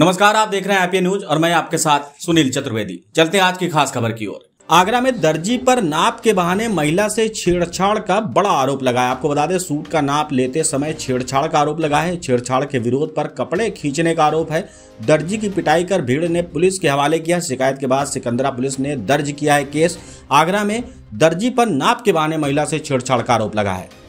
नमस्कार आप देख रहे हैं एपीए न्यूज और मैं आपके साथ सुनील चतुर्वेदी चलते हैं आज की खास खबर की ओर आगरा में दर्जी पर नाप के बहाने महिला से छेड़छाड़ का बड़ा आरोप लगा है आपको बता दें सूट का नाप लेते समय छेड़छाड़ का आरोप लगा है छेड़छाड़ के विरोध पर कपड़े खींचने का आरोप है दर्जी की पिटाई कर भीड़ ने पुलिस के हवाले किया शिकायत के बाद सिकंदरा पुलिस ने दर्ज किया है केस आगरा में दर्जी पर नाप के बहाने महिला से छेड़छाड़ का आरोप लगा है